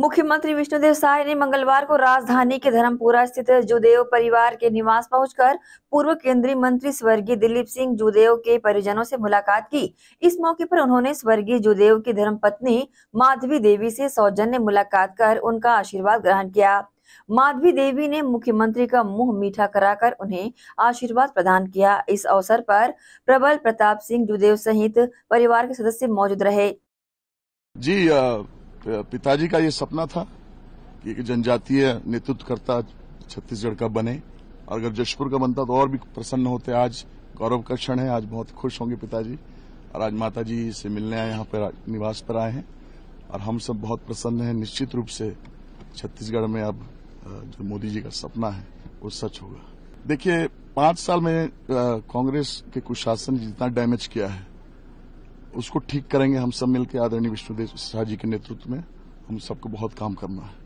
मुख्यमंत्री विष्णुदेव साय ने मंगलवार को राजधानी के धर्मपुरा स्थित जुदेव परिवार के निवास पहुंचकर पूर्व केंद्रीय मंत्री स्वर्गीय दिलीप सिंह जुदेव के परिजनों से मुलाकात की इस मौके पर उन्होंने स्वर्गीय जुदेव की धर्मपत्नी माधवी देवी से सौजन्य मुलाकात कर उनका आशीर्वाद ग्रहण किया माधवी देवी ने मुख्यमंत्री का मुंह मीठा कराकर उन्हें आशीर्वाद प्रदान किया इस अवसर पर प्रबल प्रताप सिंह जुदेव सहित परिवार के सदस्य मौजूद रहे जी आ... पिताजी का ये सपना था कि एक जनजातीय नेतृत्वकर्ता छत्तीसगढ़ का बने और अगर जशपुर का बनता तो और भी प्रसन्न होते आज गौरव का क्षण है आज बहुत खुश होंगे पिताजी और आज माता जी से मिलने आए यहाँ पर निवास पर आए हैं और हम सब बहुत प्रसन्न हैं निश्चित रूप से छत्तीसगढ़ में अब जो मोदी जी का सपना है वो सच होगा देखिए पांच साल में कांग्रेस के कुशासन जितना डैमेज किया है उसको ठीक करेंगे हम सब मिलकर आदरणीय विष्णुदेव शाह जी के नेतृत्व में हम सबको बहुत काम करना है